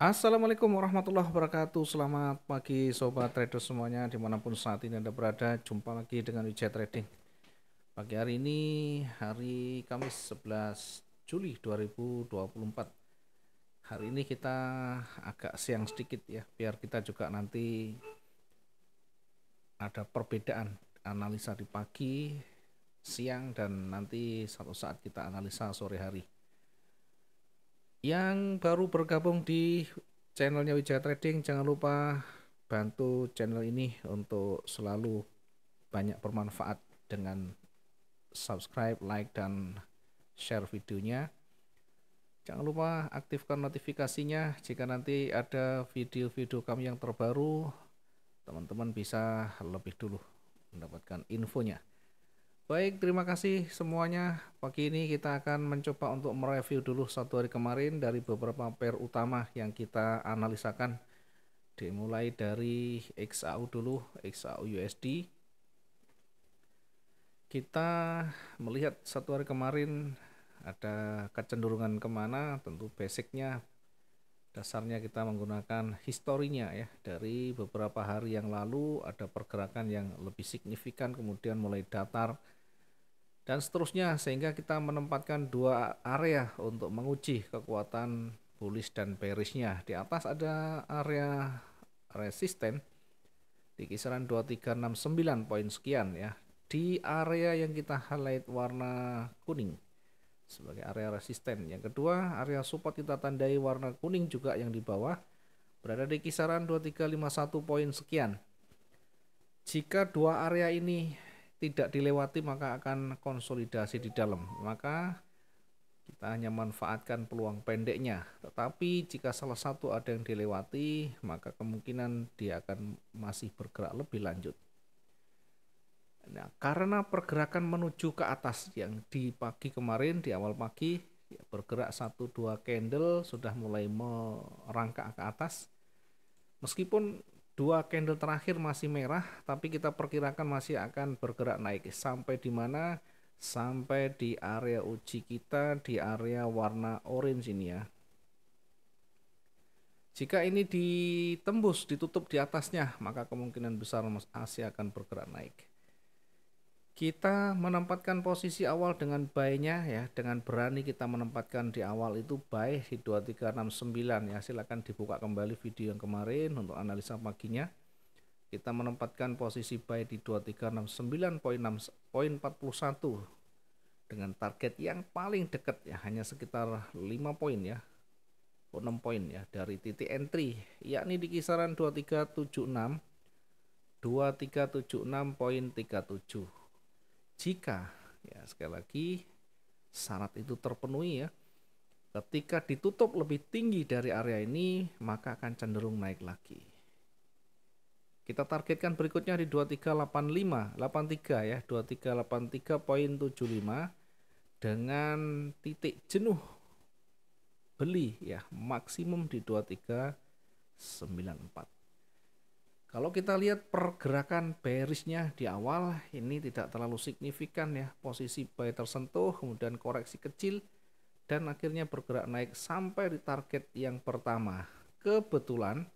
Assalamualaikum warahmatullahi wabarakatuh Selamat pagi Sobat Trader semuanya Dimanapun saat ini Anda berada Jumpa lagi dengan Wijaya Trading Pagi hari ini hari Kamis 11 Juli 2024 Hari ini kita agak siang sedikit ya Biar kita juga nanti Ada perbedaan Analisa di pagi Siang dan nanti satu saat kita analisa sore hari yang baru bergabung di channelnya Wijaya Trading jangan lupa bantu channel ini untuk selalu banyak bermanfaat dengan subscribe, like, dan share videonya. Jangan lupa aktifkan notifikasinya jika nanti ada video-video kami yang terbaru, teman-teman bisa lebih dulu mendapatkan infonya. Baik, terima kasih semuanya. Pagi ini kita akan mencoba untuk mereview dulu satu hari kemarin dari beberapa pair utama yang kita analisakan. Dimulai dari XAU dulu, XAU USD. Kita melihat satu hari kemarin ada kecenderungan kemana, tentu basicnya dasarnya kita menggunakan historinya ya dari beberapa hari yang lalu ada pergerakan yang lebih signifikan kemudian mulai datar dan seterusnya sehingga kita menempatkan dua area untuk menguji kekuatan bullish dan bearishnya di atas ada area resisten di kisaran 2369 poin sekian ya di area yang kita highlight warna kuning sebagai area resisten yang kedua area support kita tandai warna kuning juga yang di bawah berada di kisaran 2351 poin sekian jika dua area ini tidak dilewati maka akan konsolidasi di dalam. Maka kita hanya manfaatkan peluang pendeknya. Tetapi jika salah satu ada yang dilewati, maka kemungkinan dia akan masih bergerak lebih lanjut. Nah, karena pergerakan menuju ke atas yang di pagi kemarin di awal pagi ya bergerak satu dua candle sudah mulai merangkak ke atas. Meskipun dua candle terakhir masih merah tapi kita perkirakan masih akan bergerak naik sampai di mana sampai di area uji kita di area warna orange ini ya jika ini ditembus ditutup di atasnya maka kemungkinan besar masih akan bergerak naik kita menempatkan posisi awal dengan buy-nya ya, dengan berani kita menempatkan di awal itu buy di 2369 ya. silahkan dibuka kembali video yang kemarin untuk analisa paginya. Kita menempatkan posisi buy di 2369.41 dengan target yang paling dekat ya, hanya sekitar 5 poin ya. 6 poin ya dari titik entry yakni di kisaran 2376 2376.37 jika ya sekali lagi syarat itu terpenuhi ya ketika ditutup lebih tinggi dari area ini maka akan cenderung naik lagi kita targetkan berikutnya di 2385 83 ya 2383 poin 75 dengan titik jenuh beli ya maksimum di 2394 kalau kita lihat pergerakan bearishnya di awal, ini tidak terlalu signifikan ya. Posisi buy tersentuh, kemudian koreksi kecil, dan akhirnya bergerak naik sampai di target yang pertama. Kebetulan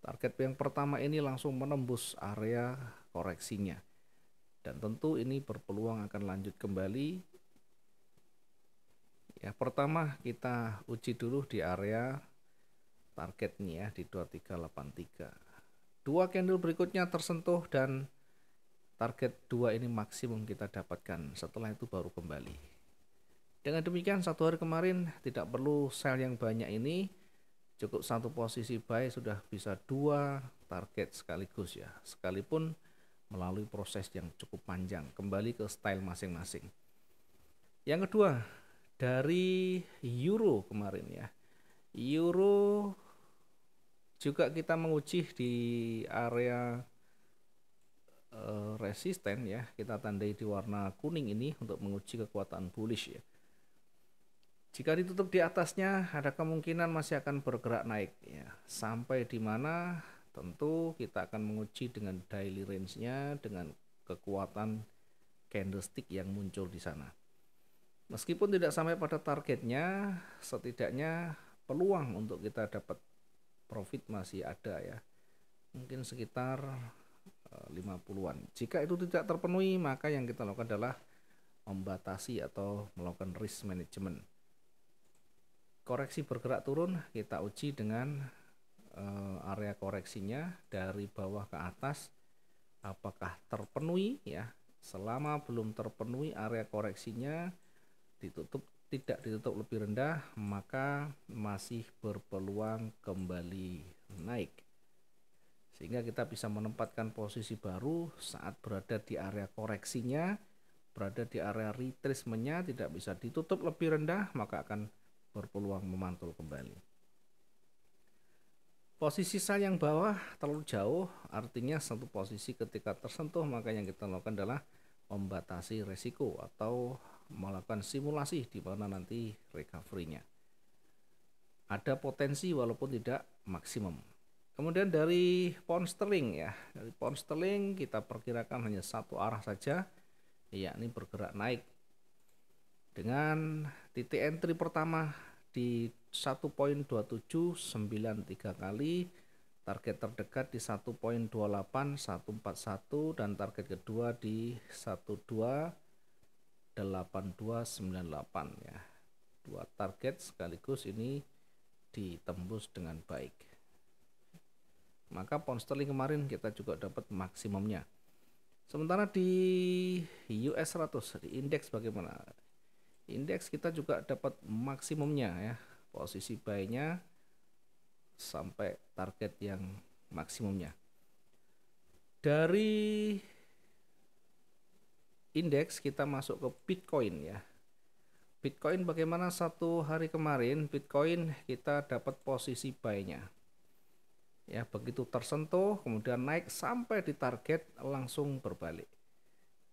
target yang pertama ini langsung menembus area koreksinya. Dan tentu ini berpeluang akan lanjut kembali. Ya, pertama kita uji dulu di area targetnya ya di 2383 dua candle berikutnya tersentuh dan target dua ini maksimum kita dapatkan setelah itu baru kembali dengan demikian satu hari kemarin tidak perlu sell yang banyak ini cukup satu posisi buy sudah bisa dua target sekaligus ya sekalipun melalui proses yang cukup panjang kembali ke style masing-masing yang kedua dari euro kemarin ya euro juga kita menguji di area uh, resisten ya kita tandai di warna kuning ini untuk menguji kekuatan bullish ya jika ditutup di atasnya ada kemungkinan masih akan bergerak naik ya sampai di mana tentu kita akan menguji dengan daily range-nya dengan kekuatan candlestick yang muncul di sana meskipun tidak sampai pada targetnya setidaknya peluang untuk kita dapat profit masih ada ya mungkin sekitar 50-an eh, jika itu tidak terpenuhi maka yang kita lakukan adalah membatasi atau melakukan risk management koreksi bergerak turun kita uji dengan eh, area koreksinya dari bawah ke atas apakah terpenuhi ya selama belum terpenuhi area koreksinya ditutup tidak ditutup lebih rendah maka masih berpeluang kembali naik sehingga kita bisa menempatkan posisi baru saat berada di area koreksinya berada di area retracementnya tidak bisa ditutup lebih rendah maka akan berpeluang memantul kembali posisi saya yang bawah terlalu jauh artinya satu posisi ketika tersentuh maka yang kita lakukan adalah membatasi resiko atau melakukan simulasi di mana nanti recovery-nya. Ada potensi walaupun tidak maksimum. Kemudian dari pound sterling ya, dari pound sterling kita perkirakan hanya satu arah saja, yakni bergerak naik dengan titik entry pertama di 1.2793 kali target terdekat di 1.28141 dan target kedua di 12 8298 ya. Dua target sekaligus ini ditembus dengan baik. Maka pound sterling kemarin kita juga dapat maksimumnya. Sementara di US 100 di indeks bagaimana? Indeks kita juga dapat maksimumnya ya. Posisi buy-nya sampai target yang maksimumnya. Dari indeks kita masuk ke Bitcoin ya. Bitcoin bagaimana satu hari kemarin Bitcoin kita dapat posisi buy-nya. Ya, begitu tersentuh kemudian naik sampai di target langsung berbalik.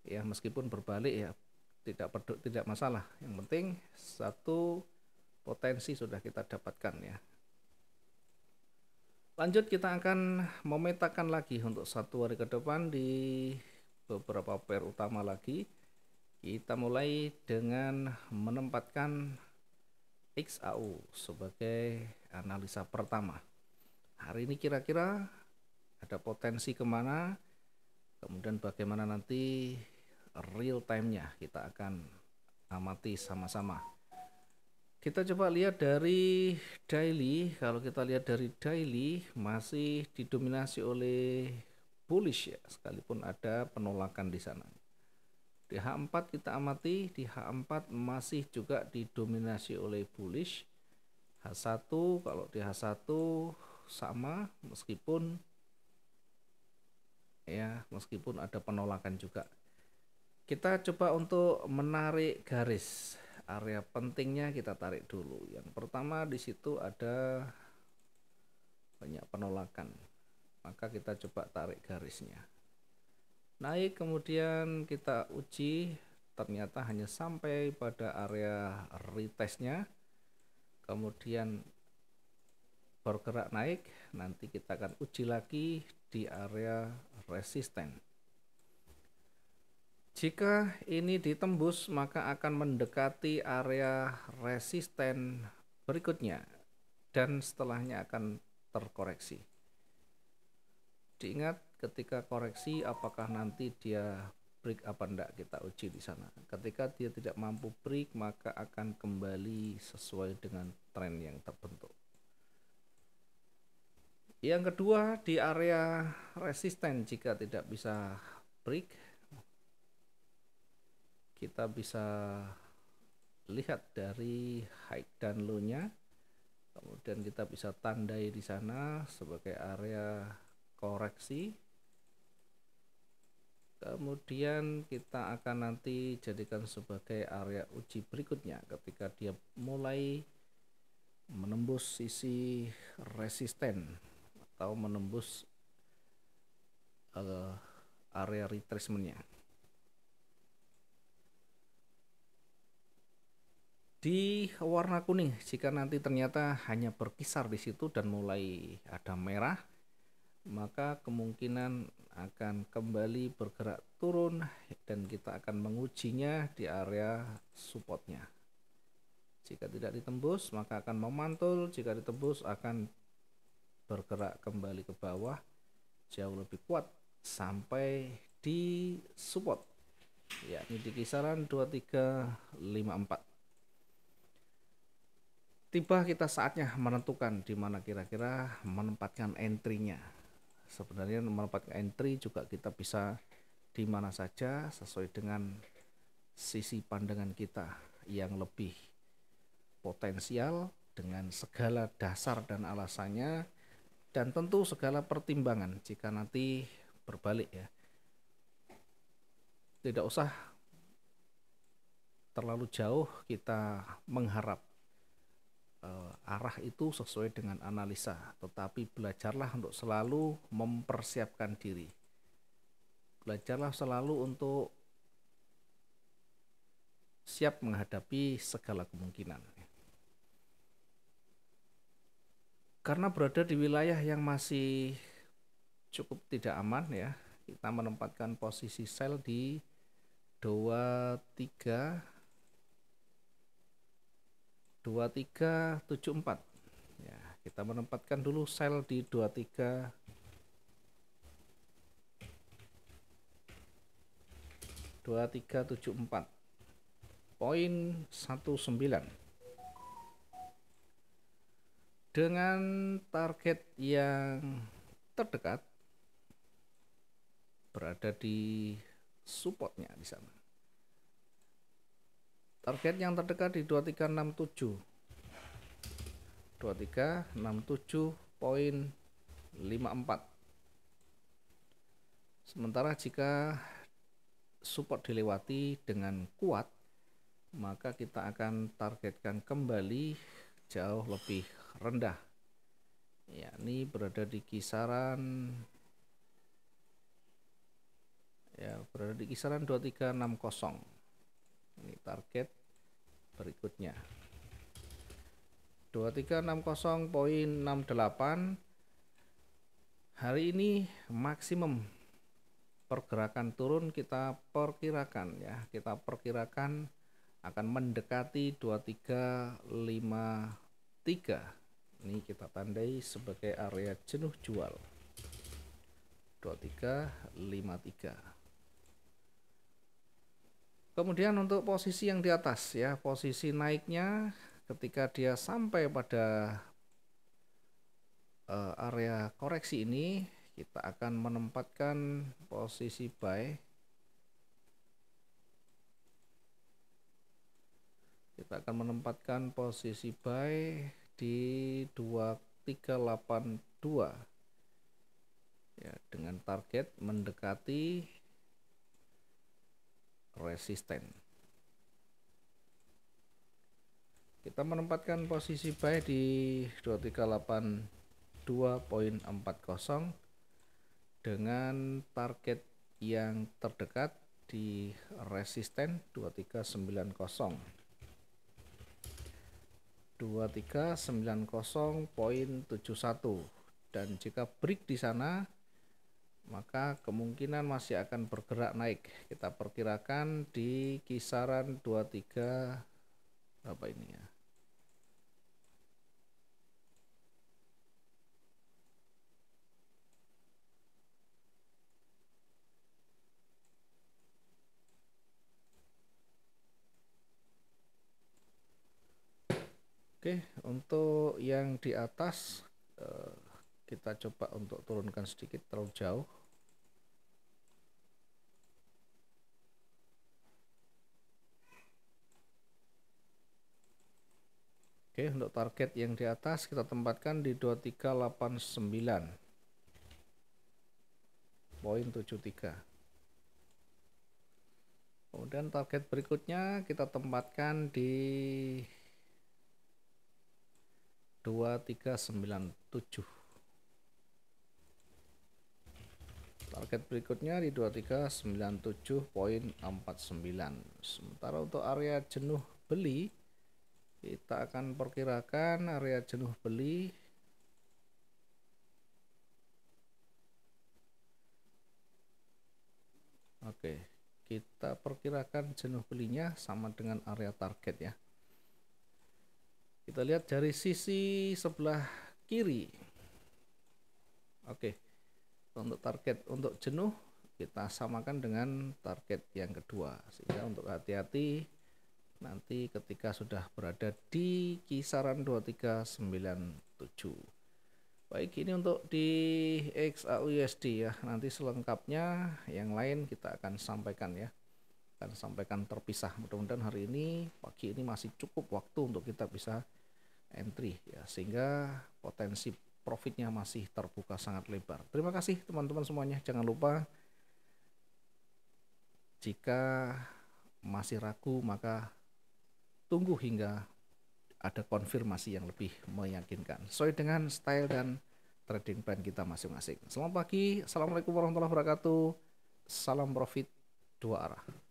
Ya, meskipun berbalik ya tidak perlu tidak masalah. Yang penting satu potensi sudah kita dapatkan ya. Lanjut kita akan memetakan lagi untuk satu hari ke depan di beberapa pair utama lagi kita mulai dengan menempatkan XAU sebagai analisa pertama hari ini kira-kira ada potensi kemana kemudian bagaimana nanti real time-nya kita akan amati sama-sama kita coba lihat dari daily kalau kita lihat dari daily masih didominasi oleh bullish ya sekalipun ada penolakan di sana di H4 kita amati di H4 masih juga didominasi oleh bullish H1 kalau di H1 sama meskipun ya meskipun ada penolakan juga kita coba untuk menarik garis area pentingnya kita tarik dulu yang pertama di situ ada banyak penolakan maka kita coba tarik garisnya naik kemudian kita uji ternyata hanya sampai pada area retestnya kemudian bergerak naik nanti kita akan uji lagi di area resisten jika ini ditembus maka akan mendekati area resisten berikutnya dan setelahnya akan terkoreksi diingat ketika koreksi apakah nanti dia break apa enggak kita uji di sana. Ketika dia tidak mampu break maka akan kembali sesuai dengan tren yang terbentuk. Yang kedua di area resisten jika tidak bisa break kita bisa lihat dari high dan low-nya. Kemudian kita bisa tandai di sana sebagai area koreksi kemudian kita akan nanti jadikan sebagai area uji berikutnya ketika dia mulai menembus sisi resisten atau menembus uh, area retracementnya di warna kuning jika nanti ternyata hanya berkisar di situ dan mulai ada merah maka kemungkinan akan kembali bergerak turun dan kita akan mengujinya di area supportnya. Jika tidak ditembus, maka akan memantul. Jika ditembus, akan bergerak kembali ke bawah jauh lebih kuat sampai di support yakni di kisaran 2354 tiba kita saatnya menentukan di mana kira-kira menempatkan entry-nya sebenarnya memanfaatkan entry juga kita bisa di mana saja sesuai dengan sisi pandangan kita yang lebih potensial dengan segala dasar dan alasannya dan tentu segala pertimbangan jika nanti berbalik ya tidak usah terlalu jauh kita mengharap uh, arah itu sesuai dengan analisa, tetapi belajarlah untuk selalu mempersiapkan diri. Belajarlah selalu untuk siap menghadapi segala kemungkinan. Karena berada di wilayah yang masih cukup tidak aman ya, kita menempatkan posisi sel di 2, 3, dua tiga tujuh empat ya kita menempatkan dulu sel di dua dua tiga tiga tujuh empat poin satu sembilan dengan target yang terdekat berada di supportnya di sana target yang terdekat di 2367 2367.54 sementara jika support dilewati dengan kuat maka kita akan targetkan kembali jauh lebih rendah yakni berada di kisaran ya berada di kisaran 2360 ini target berikutnya 2360.68 hari ini maksimum pergerakan turun kita perkirakan ya kita perkirakan akan mendekati 2353 ini kita tandai sebagai area jenuh jual 2353 Kemudian untuk posisi yang di atas ya, posisi naiknya ketika dia sampai pada eh, area koreksi ini, kita akan menempatkan posisi buy. Kita akan menempatkan posisi buy di 2382. Ya, dengan target mendekati resisten. Kita menempatkan posisi buy di 2382.40 dengan target yang terdekat di resisten 2390. 2390.71 dan jika break di sana maka kemungkinan masih akan bergerak naik. Kita perkirakan di kisaran 23 berapa ini ya? Oke, untuk yang di atas eh, kita coba untuk turunkan sedikit terlalu jauh Oke, untuk target yang di atas kita tempatkan di 2389. Poin 73. Kemudian target berikutnya kita tempatkan di 2397. Target berikutnya di 2397.49. Sementara untuk area jenuh beli kita akan perkirakan area jenuh beli Oke, kita perkirakan jenuh belinya sama dengan area target ya. Kita lihat dari sisi sebelah kiri. Oke, untuk target untuk jenuh kita samakan dengan target yang kedua sehingga untuk hati-hati nanti ketika sudah berada di kisaran 2397 baik ini untuk di XAUSD ya nanti selengkapnya yang lain kita akan sampaikan ya akan sampaikan terpisah mudah-mudahan hari ini pagi ini masih cukup waktu untuk kita bisa entry ya sehingga potensi profitnya masih terbuka sangat lebar. Terima kasih teman-teman semuanya. Jangan lupa jika masih ragu maka tunggu hingga ada konfirmasi yang lebih meyakinkan sesuai dengan style dan trading plan kita masing-masing. Selamat pagi, Assalamualaikum warahmatullahi wabarakatuh. Salam profit dua arah.